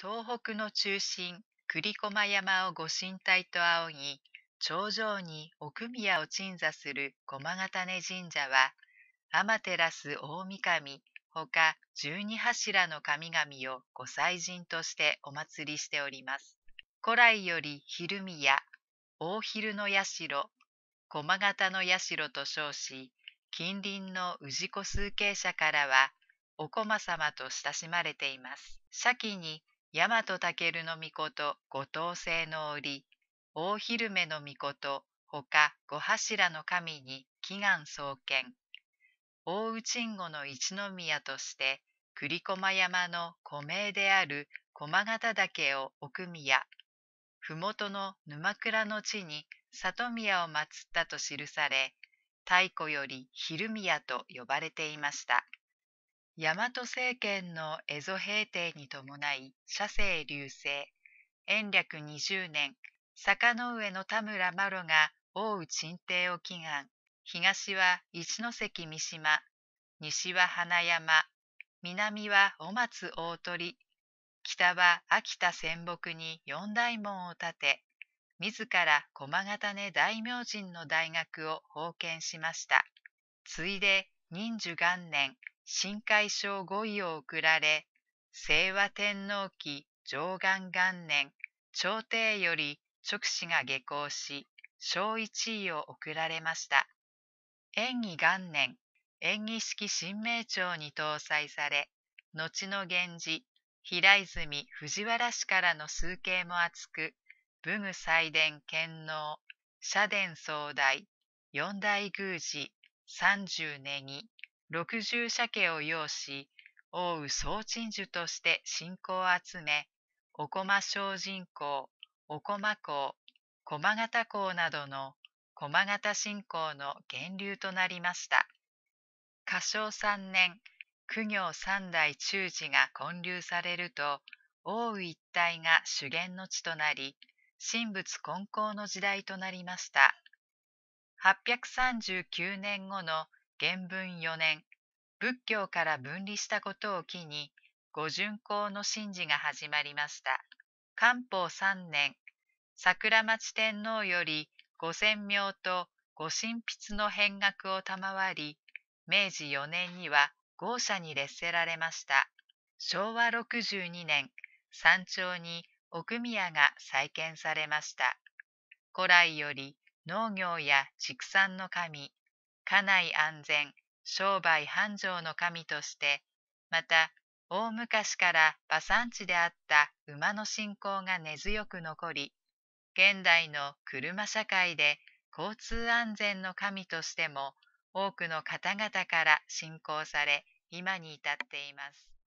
東北の中心栗駒山をご神体と仰ぎ頂上に奥宮を鎮座する駒ヶ種神社は天照大神ほか十二柱の神々をご祭神としてお祭りしております。古来より昼宮、大昼の社、駒形の社と称し、近隣の氏子数形者からはお駒様と親しまれています。先に大和武尊の御事五等星の折大昼目の御とほか五柱の神に祈願創建大内んの一宮として栗駒山の古名である駒形岳を奥宮麓の沼倉の地に里宮を祀ったと記され太古より昼宮と呼ばれていました。大和政権の蝦夷平定に伴い社政隆盛延暦20年坂上の田村麻呂が奥羽鎮定を祈願東は一関三島西は花山南は小松大鳥北は秋田仙北に四大門を建て自ら駒形根大明神の大学を奉献しましたついで忍寿元年新海賞5位を贈られ、清和天皇期上元元年、朝廷より直使が下校し、小1位を贈られました。演技元年、演技式新名帳に搭載され、後の源氏、平泉藤原氏からの数形も厚く、武具祭殿剣能、社殿総大、四大宮司、三十ネギ、六十社家を要し、奥羽総鎮守として信仰を集め、お駒小人公、お駒公、駒形公などの駒形信仰の源流となりました。仮称三年、苦行三代中寺が建立されると、奥羽一帯が修源の地となり、神仏混交の時代となりました。三十九年後の元文4年仏教から分離したことを機に五巡行の神事が始まりました漢方3年桜町天皇より五千名と五神筆の変額を賜り明治4年には豪奢に列せられました昭和62年山頂に奥宮が再建されました古来より農業や畜産の神家内安全、商売繁盛の神として、また、大昔から馬産地であった馬の信仰が根強く残り、現代の車社会で交通安全の神としても多くの方々から信仰され、今に至っています。